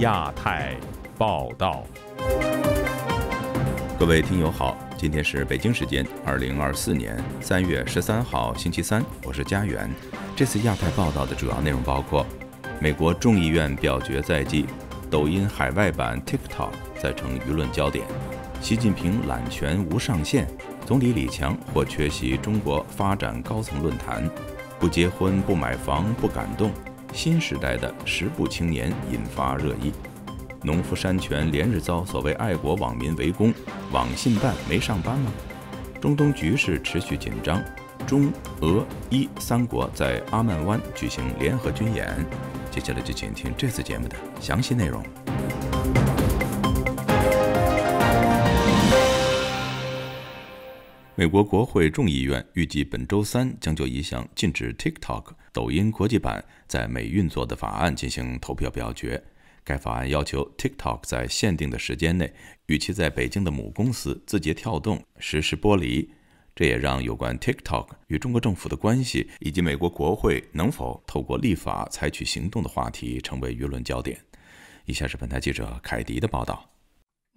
亚太报道，各位听友好，今天是北京时间二零二四年三月十三号星期三，我是佳远。这次亚太报道的主要内容包括：美国众议院表决在即，抖音海外版 TikTok 再成舆论焦点，习近平揽权无上限，总理李强或缺席中国发展高层论坛，不结婚不买房不感动。新时代的十步青年引发热议，农夫山泉连日遭所谓爱国网民围攻，网信办没上班吗？中东局势持续紧张，中俄伊三国在阿曼湾举行联合军演。接下来就请听这次节目的详细内容。美国国会众议院预计本周三将就一项禁止 TikTok 抖音国际版在美运作的法案进行投票表决。该法案要求 TikTok 在限定的时间内与其在北京的母公司字节跳动实施剥离。这也让有关 TikTok 与中国政府的关系以及美国国会能否透过立法采取行动的话题成为舆论焦点。以下是本台记者凯迪的报道。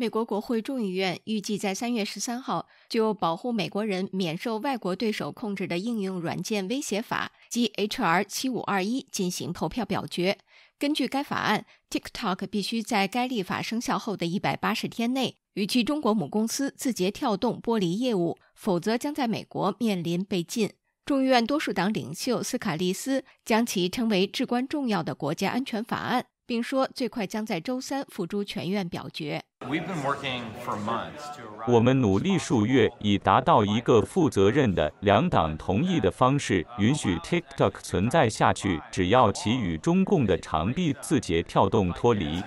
美国国会众议院预计在三月十三号就保护美国人免受外国对手控制的应用软件威胁法（即 H.R. 七五二一）进行投票表决。根据该法案，TikTok 必须在该立法生效后的一百八十天内与其中国母公司字节跳动剥离业务，否则将在美国面临被禁。众议院多数党领袖斯卡利斯将其称为至关重要的国家安全法案。并说，最快将在周三付诸全院表决。我们努力数月，以达到一个负责任的两党同意的方式，允许 TikTok 存在下去，只要其与中共的长臂字节跳动脱离。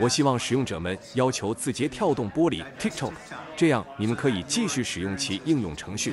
我希望使用者们要求字节跳动剥离 TikTok，这样你们可以继续使用其应用程序。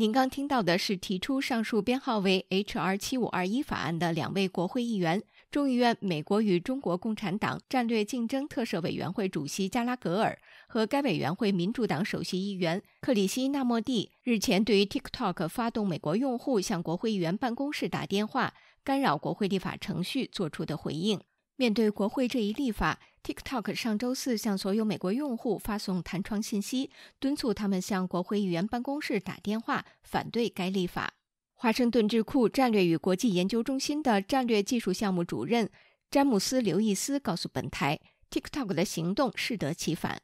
您刚听到的是提出上述编号为 H.R. 七五二一法案的两位国会议员，众议院美国与中国共产党战略竞争特设委员会主席加拉格尔和该委员会民主党首席议员克里希纳莫蒂日前对于 TikTok 发动美国用户向国会议员办公室打电话干扰国会立法程序作出的回应。面对国会这一立法，TikTok 上周四向所有美国用户发送弹窗信息，敦促他们向国会议员办公室打电话反对该立法。华盛顿智库战略与国际研究中心的战略技术项目主任詹姆斯·刘易斯告诉本台，TikTok 的行动适得其反。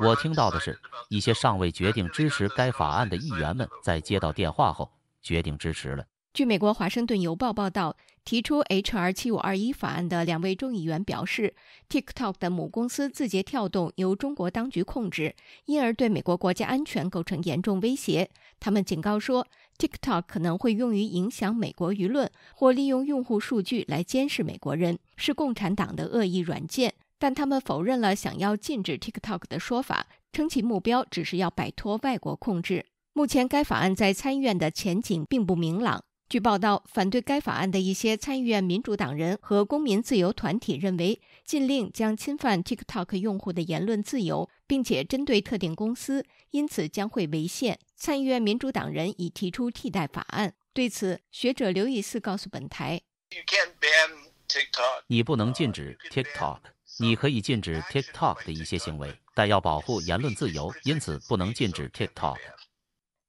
我听到的是，一些尚未决定支持该法案的议员们在接到电话后决定支持了。据美国《华盛顿邮报》报道。提出 H.R. 7521法案的两位众议员表示，TikTok 的母公司字节跳动由中国当局控制，因而对美国国家安全构成严重威胁。他们警告说，TikTok 可能会用于影响美国舆论，或利用用户数据来监视美国人，是共产党的恶意软件。但他们否认了想要禁止 TikTok 的说法，称其目标只是要摆脱外国控制。目前，该法案在参议院的前景并不明朗。据报道，反对该法案的一些参议院民主党人和公民自由团体认为，禁令将侵犯 TikTok 用户的言论自由，并且针对特定公司，因此将会违宪。参议院民主党人已提出替代法案。对此，学者刘易斯告诉本台：“你不能禁止 TikTok，你可以禁止 TikTok 的一些行为，但要保护言论自由，因此不能禁止 TikTok。”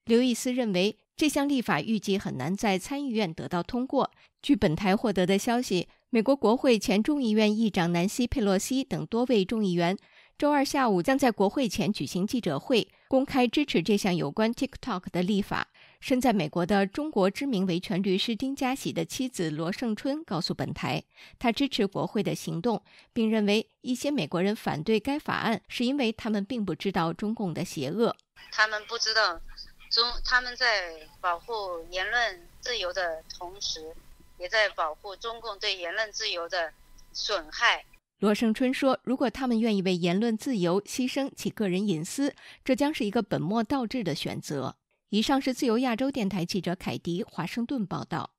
刘易斯认为。这项立法预计很难在参议院得到通过。据本台获得的消息，美国国会前众议院议长南希·佩洛西等多位众议员，周二下午将在国会前举行记者会，公开支持这项有关 TikTok 的立法。身在美国的中国知名维权律师丁家喜的妻子罗胜春告诉本台，他支持国会的行动，并认为一些美国人反对该法案是因为他们并不知道中共的邪恶，他们不知道。中他们在保护言论自由的同时，也在保护中共对言论自由的损害。罗胜春说：“如果他们愿意为言论自由牺牲其个人隐私，这将是一个本末倒置的选择。”以上是自由亚洲电台记者凯迪华盛顿报道。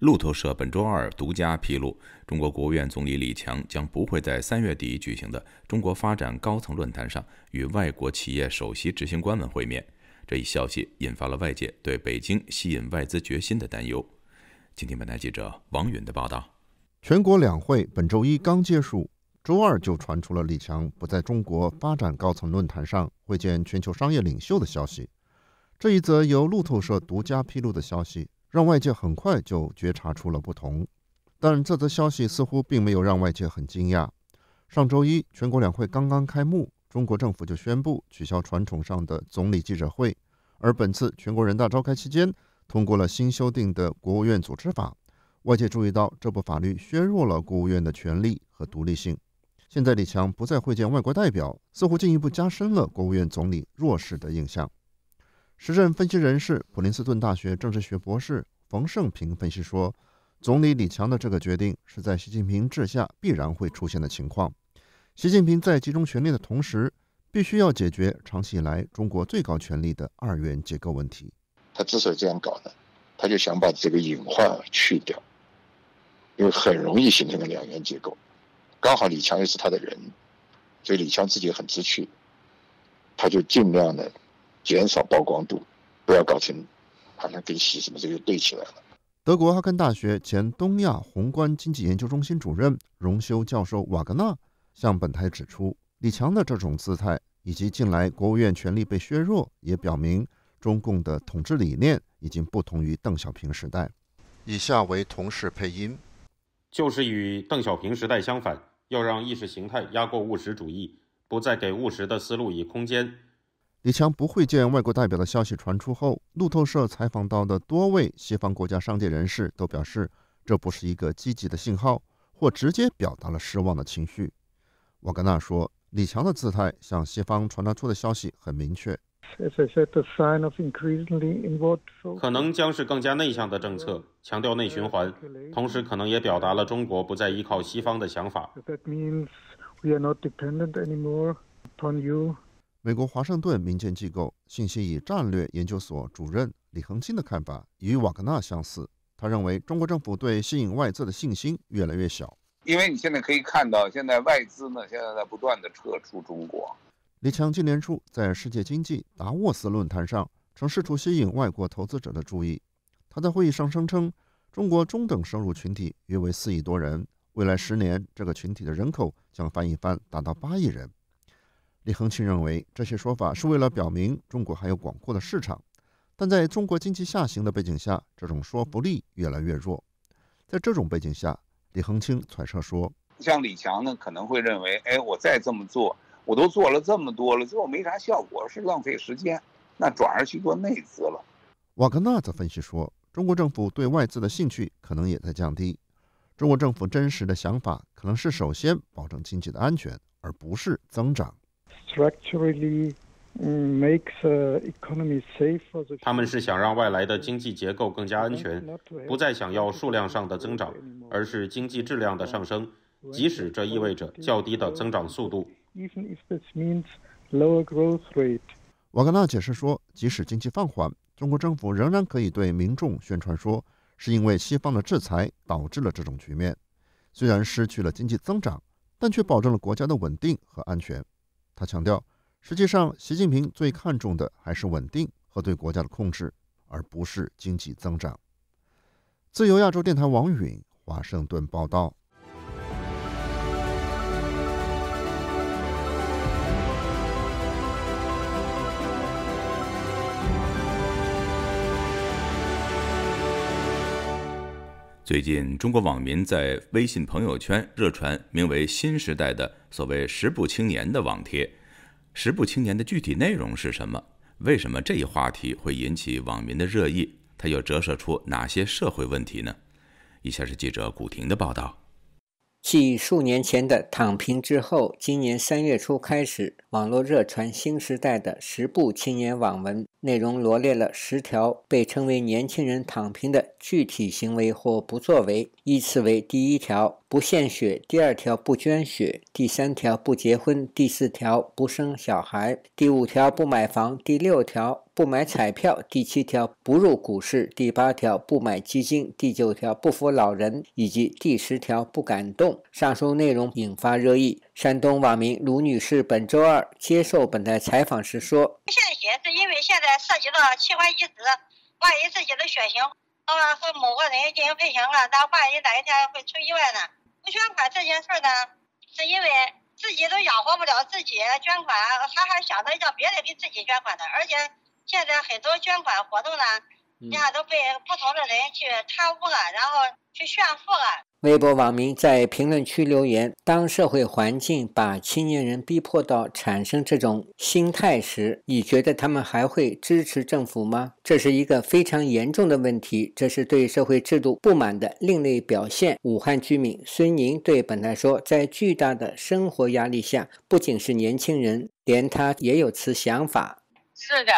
路透社本周二独家披露，中国国务院总理李强将不会在三月底举行的中国发展高层论坛上与外国企业首席执行官们会面。这一消息引发了外界对北京吸引外资决心的担忧。今听本台记者王允的报道。全国两会本周一刚结束，周二就传出了李强不在中国发展高层论坛上会见全球商业领袖的消息。这一则由路透社独家披露的消息，让外界很快就觉察出了不同。但这则消息似乎并没有让外界很惊讶。上周一，全国两会刚刚开幕。中国政府就宣布取消传统上的总理记者会，而本次全国人大召开期间通过了新修订的国务院组织法。外界注意到，这部法律削弱了国务院的权力和独立性。现在李强不再会见外国代表，似乎进一步加深了国务院总理弱势的印象。时政分析人士、普林斯顿大学政治学博士冯胜平分析说，总理李强的这个决定是在习近平治下必然会出现的情况。习近平在集中权力的同时，必须要解决长期以来中国最高权力的二元结构问题。他之所以这样搞的，他就想把这个隐患去掉，因为很容易形成的两元结构。刚好李强又是他的人，所以李强自己也很知趣，他就尽量的减少曝光度，不要搞成好像跟习什么这个对起来了。德国哈根大学前东亚宏观经济研究中心主任、荣休教授瓦格纳。向本台指出，李强的这种姿态，以及近来国务院权力被削弱，也表明中共的统治理念已经不同于邓小平时代。以下为同事配音：就是与邓小平时代相反，要让意识形态压过务实主义，不再给务实的思路以空间。李强不会见外国代表的消息传出后，路透社采访到的多位西方国家商界人士都表示，这不是一个积极的信号，或直接表达了失望的情绪。瓦格纳说：“李强的姿态向西方传达出的消息很明确，可能将是更加内向的政策，强调内循环，同时可能也表达了中国不再依靠西方的想法。”美国华盛顿民间机构信息与战略研究所主任李恒清的看法与瓦格纳相似，他认为中国政府对吸引外资的信心越来越小。因为你现在可以看到，现在外资呢现在在不断的撤出中国。李强今年初在世界经济达沃斯论坛上，曾试图吸引外国投资者的注意。他在会议上声称，中国中等收入群体约为四亿多人，未来十年这个群体的人口将翻一番，达到八亿人。李恒庆认为，这些说法是为了表明中国还有广阔的市场，但在中国经济下行的背景下，这种说服力越来越弱。在这种背景下。李恒清揣测说：“像李强呢，可能会认为，哎，我再这么做，我都做了这么多了，最后没啥效果，是浪费时间，那转而去做内资了。”瓦格纳则分析说：“中国政府对外资的兴趣可能也在降低，中国政府真实的想法可能是首先保证经济的安全，而不是增长。” Structurally, 他们是想让外来的经济结构更加安全，不再想要数量上的增长，而是经济质量的上升，即使这意味着较低的增长速度。瓦格纳解释说，即使经济放缓，中国政府仍然可以对民众宣传说，是因为西方的制裁导致了这种局面。虽然失去了经济增长，但却保证了国家的稳定和安全。他强调。实际上，习近平最看重的还是稳定和对国家的控制，而不是经济增长。自由亚洲电台王允华盛顿报道。最近，中国网民在微信朋友圈热传名为“新时代”的所谓“十不青年”的网帖。十步青年的具体内容是什么？为什么这一话题会引起网民的热议？它又折射出哪些社会问题呢？以下是记者古婷的报道。继数年前的“躺平”之后，今年三月初开始，网络热传新时代的十步青年网文。内容罗列了十条被称为年轻人躺平的具体行为或不作为，依次为：第一条不献血，第二条不捐血，第三条不结婚，第四条不生小孩，第五条不买房，第六条不买彩票，第七条不入股市，第八条不买基金，第九条不服老人，以及第十条不敢动。上述内容引发热议。山东网民卢女士本周二接受本台采访时说：“献血是因为现在涉及到器官移植，万一自己的血型啊和某个人进行配型了，那万一哪一天会出意外呢？不捐款这件事呢，是因为自己都养活不了自己，捐款，他还想着让别人给自己捐款的。而且现在很多捐款活动呢，你看都被不同的人去贪污了，然后去炫富了。”微博网民在评论区留言：“当社会环境把青年人逼迫到产生这种心态时，你觉得他们还会支持政府吗？”这是一个非常严重的问题，这是对社会制度不满的另类表现。武汉居民孙宁对本台说：“在巨大的生活压力下，不仅是年轻人，连他也有此想法。是的，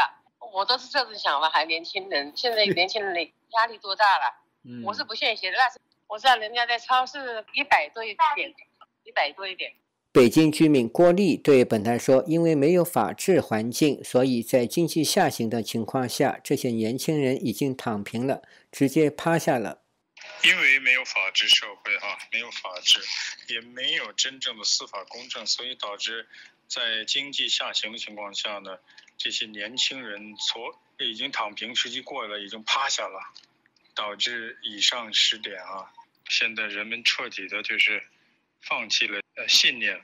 我都是这种想法，还年轻人，现在年轻人压力多大了？嗯，我是不信邪，的，那是。”我知道人家在超市一百多一点，一百多一点。北京居民郭丽对本台说：“因为没有法治环境，所以在经济下行的情况下，这些年轻人已经躺平了，直接趴下了。因为没有法治社会啊，没有法治，也没有真正的司法公正，所以导致在经济下行的情况下呢，这些年轻人所已经躺平，实际过了，已经趴下了，导致以上十点啊。”现在人们彻底的，就是放弃了呃信念，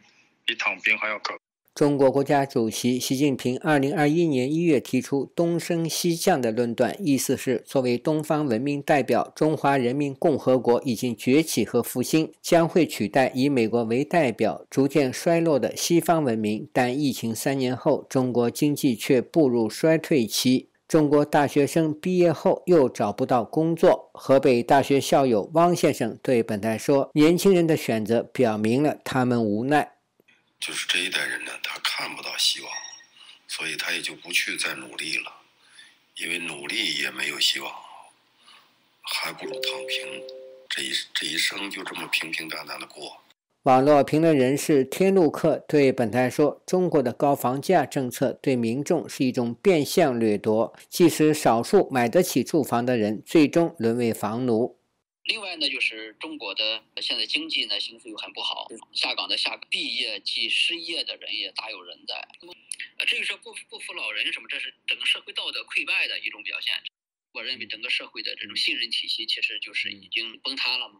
比躺平还要可。中国国家主席习近平二零二一年一月提出“东升西降”的论断，意思是作为东方文明代表，中华人民共和国已经崛起和复兴，将会取代以美国为代表逐渐衰落的西方文明。但疫情三年后，中国经济却步入衰退期。中国大学生毕业后又找不到工作，河北大学校友汪先生对本台说：“年轻人的选择表明了他们无奈。就是这一代人呢，他看不到希望，所以他也就不去再努力了，因为努力也没有希望，还不如躺平，这一这一生就这么平平淡淡的过。”网络评论人士天路客对本台说：“中国的高房价政策对民众是一种变相掠夺，即使少数买得起住房的人，最终沦为房奴。”另外呢，就是中国的现在经济呢形势又很不好，下岗的下岗，毕业即失业的人也大有人在。那么，至于说不不服老人什么，这是整个社会道德溃败的一种表现。我认为，整个社会的这种信任体系其实就是已经崩塌了嘛。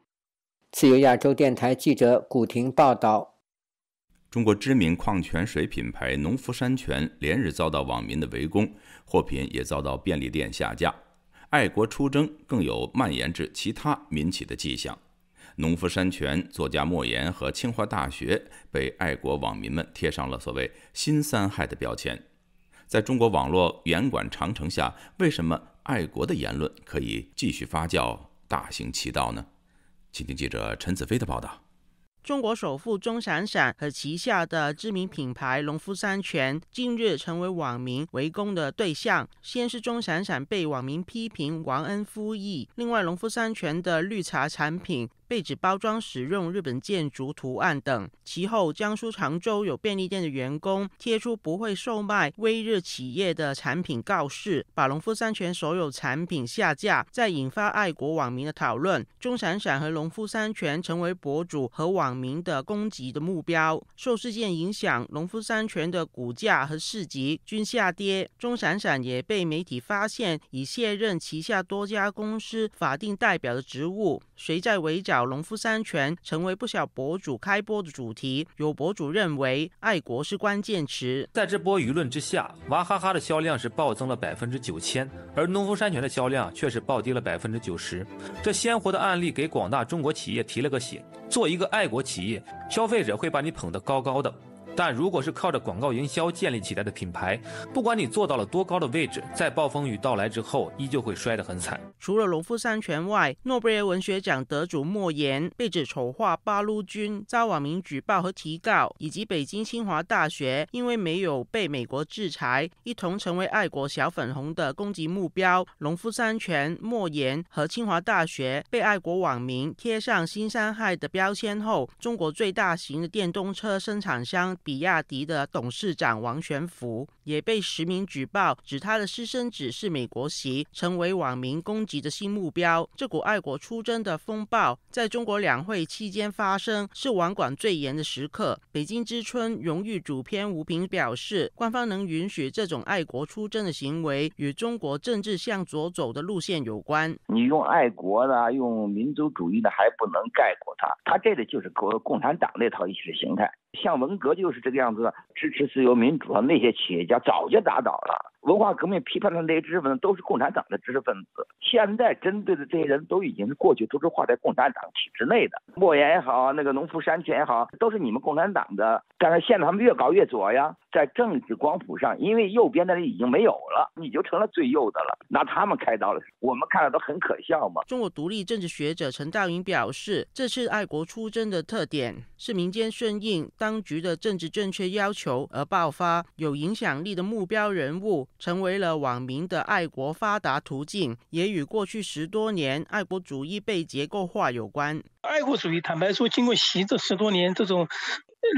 自由亚洲电台记者古婷报道：中国知名矿泉水品牌农夫山泉连日遭到网民的围攻，货品也遭到便利店下架。爱国出征更有蔓延至其他民企的迹象。农夫山泉作家莫言和清华大学被爱国网民们贴上了所谓“新三害”的标签。在中国网络严管长城下，为什么爱国的言论可以继续发酵、大行其道呢？请听记者陈子飞的报道：中国首富钟闪闪和旗下的知名品牌农夫山泉近日成为网民围攻的对象。先是钟闪闪被网民批评忘恩负义，另外农夫山泉的绿茶产品。废纸包装使用日本建筑图案等。其后，江苏常州有便利店的员工贴出不会售卖微热企业的产品告示，把农夫山泉所有产品下架，再引发爱国网民的讨论。钟闪闪和农夫山泉成为博主和网民的攻击的目标。受事件影响，农夫山泉的股价和市值均下跌。钟闪闪也被媒体发现已卸任旗下多家公司法定代表的职务。谁在围剿？农夫山泉成为不少博主开播的主题，有博主认为爱国是关键词。在这波舆论之下，娃哈哈的销量是暴增了百分之九千，而农夫山泉的销量却是暴跌了百分之九十。这鲜活的案例给广大中国企业提了个醒：做一个爱国企业，消费者会把你捧得高高的。但如果是靠着广告营销建立起来的品牌，不管你做到了多高的位置，在暴风雨到来之后，依旧会摔得很惨。除了农夫山泉外，诺贝尔文学奖得主莫言被指丑化八路军，遭网民举报和提告；以及北京清华大学因为没有被美国制裁，一同成为爱国小粉红的攻击目标。农夫山泉、莫言和清华大学被爱国网民贴上“新山害”的标签后，中国最大型的电动车生产商。比亚迪的董事长王全福。也被实名举报，指他的私生子是美国籍，成为网民攻击的新目标。这股爱国出征的风暴在中国两会期间发生，是网管最严的时刻。北京之春荣誉主编吴平表示，官方能允许这种爱国出征的行为，与中国政治向左走的路线有关。你用爱国的，用民族主义的，还不能概括他，他这里就是国共产党那套意识形态。像文革就是这个样子的，支持自由民主啊，那些企业家。早就打倒了。文化革命批判的那些知识分子都是共产党的知识分子，现在针对的这些人，都已经是过去都是划在共产党体制内的，莫言也好，那个农夫山泉也好，都是你们共产党的，但是现在他们越搞越左呀，在政治光谱上，因为右边的人已经没有了，你就成了最右的了，拿他们开刀了，我们看了都很可笑嘛。中国独立政治学者陈大云表示，这次爱国出征的特点是民间顺应当局的政治正确要求而爆发，有影响力的目标人物。成为了网民的爱国发达途径，也与过去十多年爱国主义被结构化有关。爱国主义，坦白说，经过习这十多年这种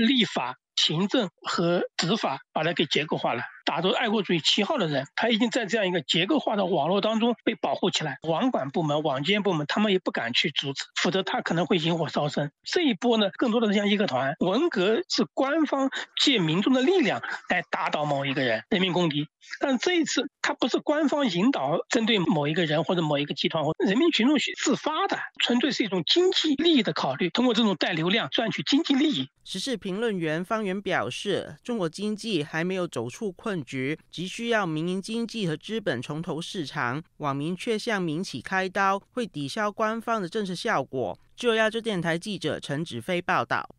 立法、行政和执法，把它给结构化了。打着爱国主义旗号的人，他已经在这样一个结构化的网络当中被保护起来。网管部门、网监部门，他们也不敢去阻止，否则他可能会引火烧身。这一波呢，更多的是像一个团。文革是官方借民众的力量来打倒某一个人、人民公敌，但这一次他不是官方引导，针对某一个人或者某一个集团，或人民群众自发的，纯粹是一种经济利益的考虑，通过这种带流量赚取经济利益。时事评论员方源表示，中国经济还没有走出困。局急需要民营经济和资本重投市场，网民却向民企开刀，会抵消官方的政策效果。就亚洲电台记者陈子飞报道。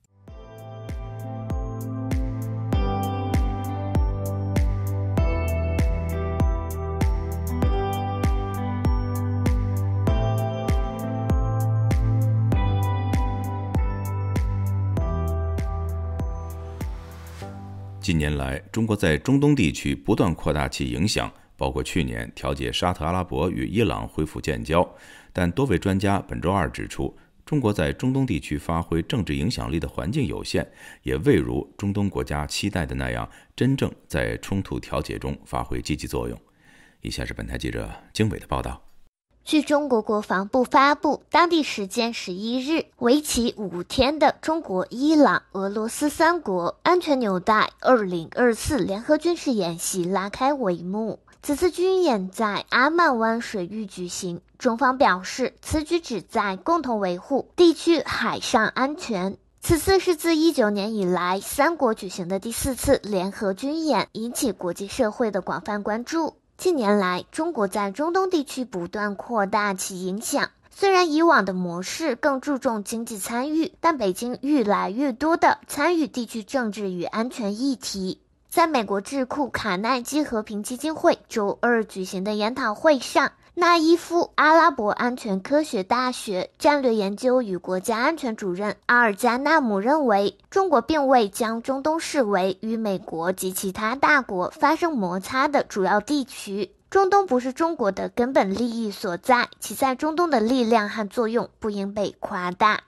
近年来，中国在中东地区不断扩大其影响，包括去年调解沙特阿拉伯与伊朗恢复建交。但多位专家本周二指出，中国在中东地区发挥政治影响力的环境有限，也未如中东国家期待的那样，真正在冲突调解中发挥积极作用。以下是本台记者经纬的报道。据中国国防部发布，当地时间十一日，为期五天的中国、伊朗、俄罗斯三国安全纽带二零二四联合军事演习拉开帷幕。此次军演在阿曼湾水域举行，中方表示，此举旨在共同维护地区海上安全。此次是自一九年以来三国举行的第四次联合军演，引起国际社会的广泛关注。近年来，中国在中东地区不断扩大其影响。虽然以往的模式更注重经济参与，但北京越来越多地参与地区政治与安全议题。在美国智库卡耐基和平基金会周二举行的研讨会上。纳伊夫阿拉伯安全科学大学战略研究与国家安全主任阿尔加纳姆认为，中国并未将中东视为与美国及其他大国发生摩擦的主要地区。中东不是中国的根本利益所在，其在中东的力量和作用不应被夸大。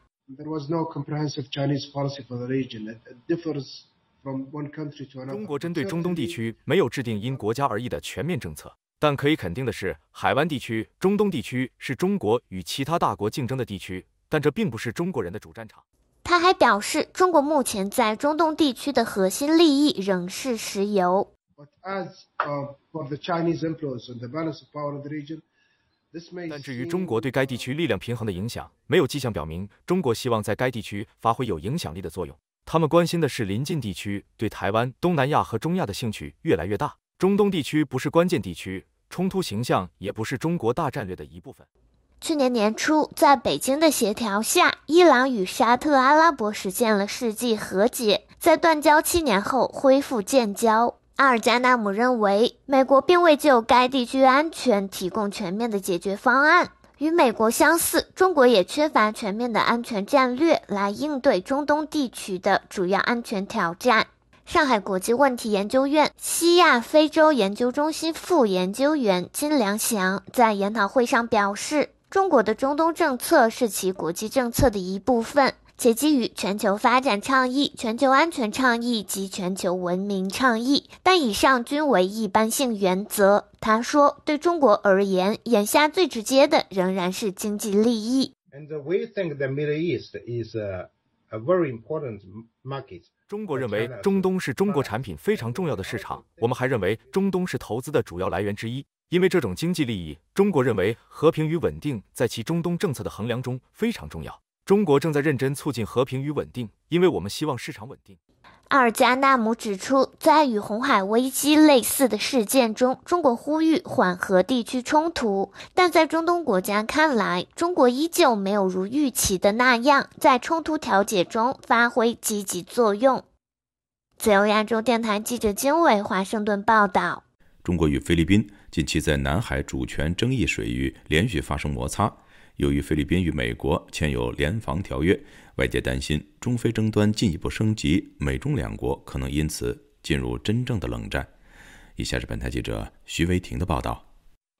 中国针对中东地区没有制定因国家而异的全面政策。但可以肯定的是，海湾地区、中东地区是中国与其他大国竞争的地区，但这并不是中国人的主战场。他还表示，中国目前在中东地区的核心利益仍是石油。但至于中国对该地区力量平衡的影响，没有迹象表明中国希望在该地区发挥有影响力的作用。他们关心的是，邻近地区对台湾、东南亚和中亚的兴趣越来越大。中东地区不是关键地区。冲突形象也不是中国大战略的一部分。去年年初，在北京的协调下，伊朗与沙特阿拉伯实现了世纪和解，在断交七年后恢复建交。阿尔加纳姆认为，美国并未就该地区安全提供全面的解决方案。与美国相似，中国也缺乏全面的安全战略来应对中东地区的主要安全挑战。上海国际问题研究院西亚非洲研究中心副研究员金良祥在研讨会上表示：“中国的中东政策是其国际政策的一部分，且基于全球发展倡议、全球安全倡议及全球文明倡议，但以上均为一般性原则。”他说：“对中国而言，眼下最直接的仍然是经济利益。” And we think the Middle East is a important market. very 中国认为中东是中国产品非常重要的市场，我们还认为中东是投资的主要来源之一。因为这种经济利益，中国认为和平与稳定在其中东政策的衡量中非常重要。中国正在认真促进和平与稳定，因为我们希望市场稳定。阿尔加纳姆指出，在与红海危机类似的事件中，中国呼吁缓和地区冲突，但在中东国家看来，中国依旧没有如预期的那样在冲突调解中发挥积极作用。自由亚洲电台记者经伟华盛顿报道：中国与菲律宾近期在南海主权争议水域连续发生摩擦。由于菲律宾与美国签有联防条约，外界担心中菲争端进一步升级，美中两国可能因此进入真正的冷战。以下是本台记者徐维婷的报道：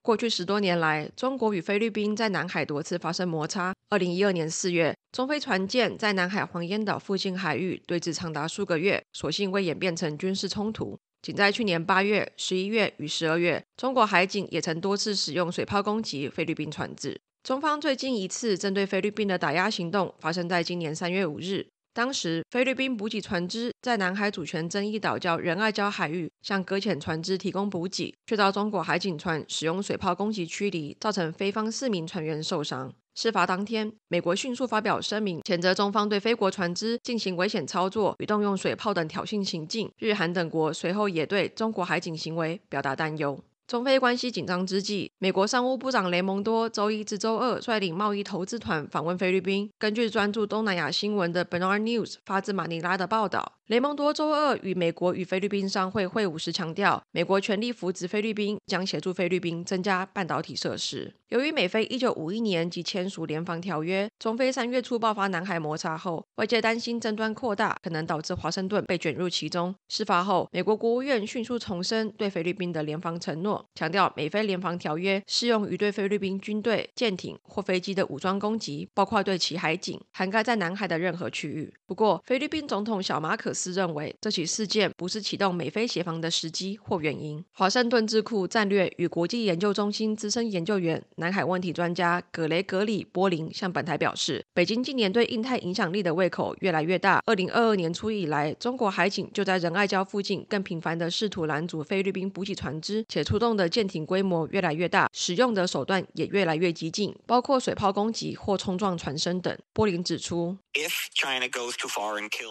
过去十多年来，中国与菲律宾在南海多次发生摩擦。二零一二年四月，中菲船舰在南海黄岩岛附近海域对峙长达数个月，所幸未演变成军事冲突。仅在去年八月、十一月与十二月，中国海警也曾多次使用水炮攻击菲律宾船只。中方最近一次针对菲律宾的打压行动，发生在今年三月五日。当时，菲律宾补给船只在南海主权争议岛礁仁爱礁海域向搁浅船只提供补给，却遭中国海警船使用水炮攻击驱离，造成菲方四名船员受伤。事发当天，美国迅速发表声明，谴责中方对菲国船只进行危险操作与动用水炮等挑衅行径。日、韩等国随后也对中国海警行为表达担忧。中非关系紧张之际，美国商务部长雷蒙多周一至周二率领贸易投资团访问菲律宾。根据专注东南亚新闻的 Benar d News 发自马尼拉的报道。雷蒙多周二与美国与菲律宾商会会晤时强调，美国全力扶植菲律宾，将协助菲律宾增加半导体设施。由于美菲一九五一年即签署联防条约，中菲三月初爆发南海摩擦后，外界担心争端扩大可能导致华盛顿被卷入其中。事发后，美国国务院迅速重申对菲律宾的联防承诺，强调美菲联防条约适用于对菲律宾军队、舰艇或飞机的武装攻击，包括对其海警涵盖在南海的任何区域。不过，菲律宾总统小马可斯。斯认为，这起事件不是启动美菲协防的时机或原因。华盛顿智库战略与国际研究中心资深研究员、南海问题专家格雷格里·波林向本台表示，北京近年对印太影响力的胃口越来越大。二零二二年初以来，中国海警就在仁爱礁附近更频繁地试图拦阻菲律宾补给船只，且出动的舰艇规模越来越大，使用的手段也越来越激进，包括水炮攻击或冲撞船身等。波林指出，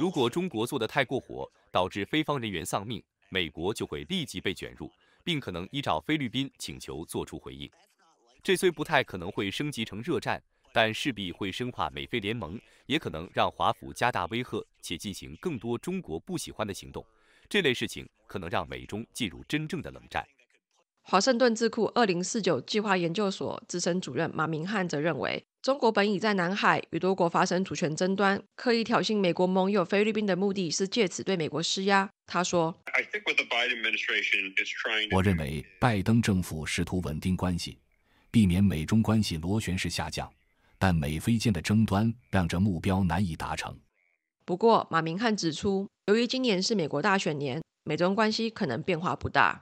如果中国做的太，太过火，导致菲方人员丧命，美国就会立即被卷入，并可能依照菲律宾请求做出回应。这虽不太可能会升级成热战，但势必会深化美菲联盟，也可能让华府加大威吓且进行更多中国不喜欢的行动。这类事情可能让美中进入真正的冷战。华盛顿智库二零四九计划研究所资深主任马明汉则认为。中国本已在南海与多国发生主权争端，刻意挑衅美国盟友菲律宾的目的是借此对美国施压。他说：“我认为拜登政府试图稳定关系，避免美中关系螺旋式下降，但美菲间的争端让这目标难以达成。”不过，马明汉指出，由于今年是美国大选年，美中关系可能变化不大。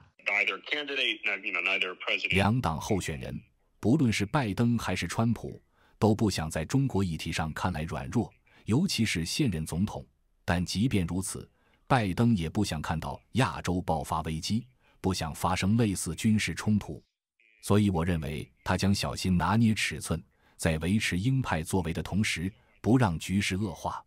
两党候选人，不论是拜登还是川普。都不想在中国议题上看来软弱，尤其是现任总统。但即便如此，拜登也不想看到亚洲爆发危机，不想发生类似军事冲突。所以，我认为他将小心拿捏尺寸，在维持鹰派作为的同时，不让局势恶化。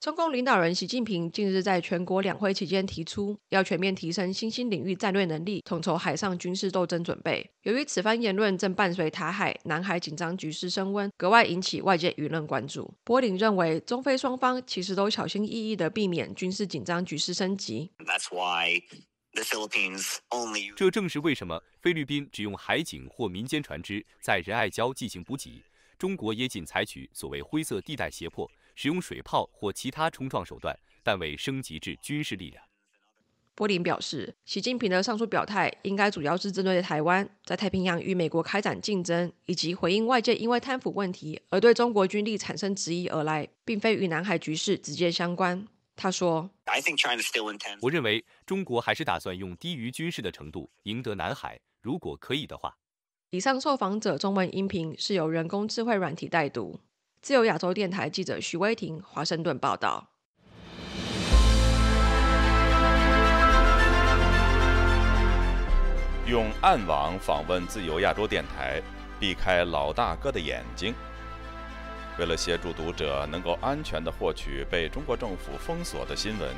中共领导人习近平近日在全国两会期间提出，要全面提升新兴领域战略能力，统筹海上军事斗争准备。由于此番言论正伴随台海、南海紧张局势升温，格外引起外界舆论关注。柏林认为，中菲双方其实都小心翼翼地避免军事紧张局势升级。这正是为什么菲律宾只用海警或民间船只在仁爱礁进行补给，中国也仅采取所谓灰色地带胁迫。使用水炮或其他冲撞手段，但未升级至军事力量。柏林表示，习近平的上述表态应该主要是针对台湾在太平洋与美国开展竞争，以及回应外界因为贪腐问题而对中国军力产生质疑而来，并非与南海局势直接相关。他说：“我认为中国还是打算用低于军事的程度赢得南海，如果可以的话。”以上受访者中文音频是由人工智慧软体带读。自由亚洲电台记者徐威婷，华盛顿报道。用暗网访问自由亚洲电台，避开老大哥的眼睛。为了协助读者能够安全的获取被中国政府封锁的新闻，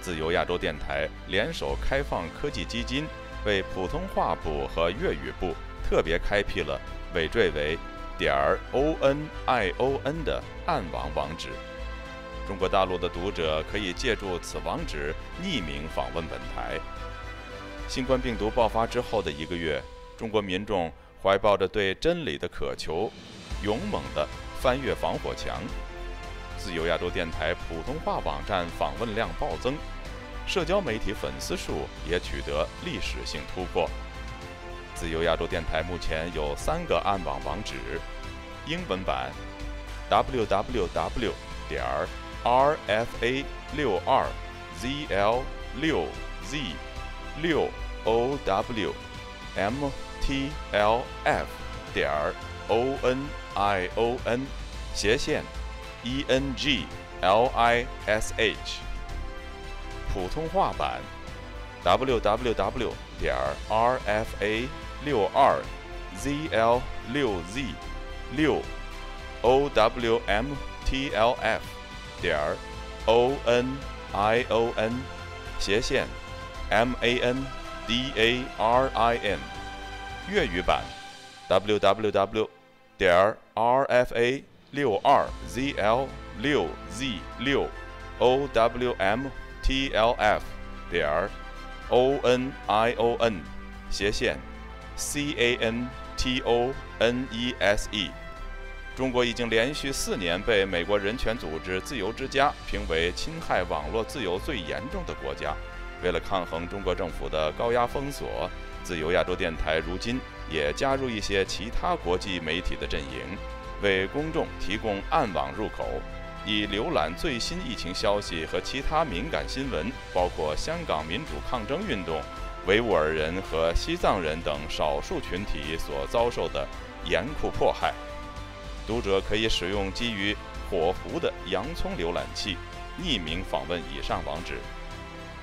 自由亚洲电台联手开放科技基金，为普通话部和粤语部特别开辟了尾缀为。点儿 o n i o n 的暗网网址，中国大陆的读者可以借助此网址匿名访问本台。新冠病毒爆发之后的一个月，中国民众怀抱着对真理的渴求，勇猛地翻越防火墙，自由亚洲电台普通话网站访问量暴增，社交媒体粉丝数也取得历史性突破。自由亚洲电台目前有三个暗网网址：英文版 www. 点儿 rfa 六二 zl 六 z 六 owmtlf. 点儿 onion 斜线 english；普通话版 www. 点儿 rfa。六二 ZL 六 Z 六 OWMTLF 点儿 ONION 斜线 MANDARIN 粤语版 www 点儿 RFA 六二 ZL 六 Z 六 OWMTLF 点儿 ONION 斜线 Cantonese。中国已经连续四年被美国人权组织“自由之家”评为侵害网络自由最严重的国家。为了抗衡中国政府的高压封锁，自由亚洲电台如今也加入一些其他国际媒体的阵营，为公众提供暗网入口，以浏览最新疫情消息和其他敏感新闻，包括香港民主抗争运动。维吾尔人和西藏人等少数群体所遭受的严酷迫害。读者可以使用基于火狐的洋葱浏览器，匿名访问以上网址。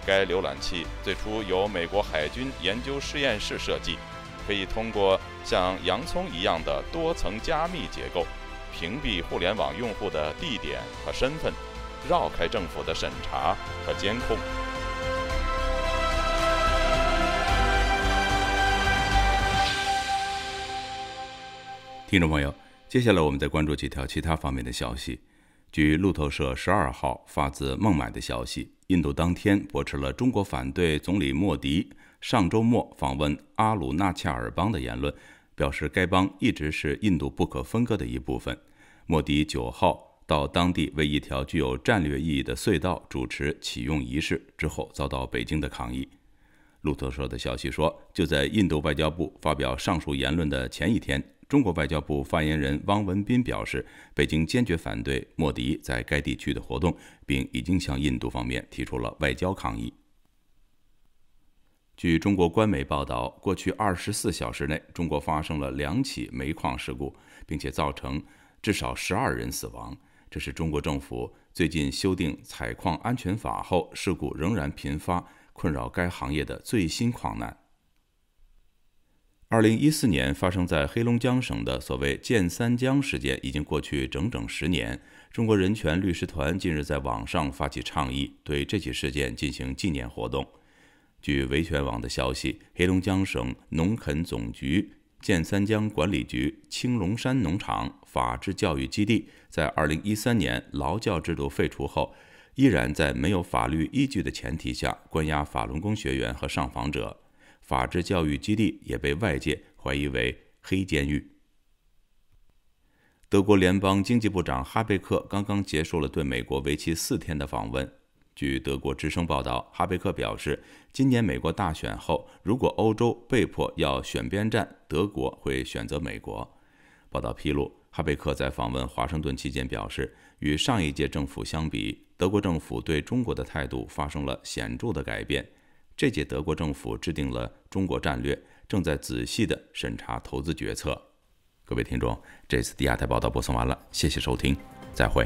该浏览器最初由美国海军研究实验室设计，可以通过像洋葱一样的多层加密结构，屏蔽互联网用户的地点和身份，绕开政府的审查和监控。听众朋友，接下来我们再关注几条其他方面的消息。据路透社十二号发自孟买的消息，印度当天驳斥了中国反对总理莫迪上周末访问阿鲁纳恰尔邦的言论，表示该邦一直是印度不可分割的一部分。莫迪九号到当地为一条具有战略意义的隧道主持启用仪式之后，遭到北京的抗议。路透社的消息说，就在印度外交部发表上述言论的前一天。中国外交部发言人汪文斌表示，北京坚决反对莫迪在该地区的活动，并已经向印度方面提出了外交抗议。据中国官媒报道，过去二十四小时内，中国发生了两起煤矿事故，并且造成至少十二人死亡。这是中国政府最近修订采矿安全法后，事故仍然频发、困扰该行业的最新矿难。二零一四年发生在黑龙江省的所谓“建三江”事件已经过去整整十年。中国人权律师团近日在网上发起倡议，对这起事件进行纪念活动。据维权网的消息，黑龙江省农垦总局建三江管理局青龙山农场法制教育基地，在二零一三年劳教制度废除后，依然在没有法律依据的前提下关押法轮功学员和上访者。法治教育基地也被外界怀疑为“黑监狱”。德国联邦经济部长哈贝克刚刚结束了对美国为期四天的访问。据德国之声报道，哈贝克表示，今年美国大选后，如果欧洲被迫要选边站，德国会选择美国。报道披露，哈贝克在访问华盛顿期间表示，与上一届政府相比，德国政府对中国的态度发生了显著的改变。这届德国政府制定了中国战略，正在仔细的审查投资决策。各位听众，这次第二台报道播送完了，谢谢收听，再会。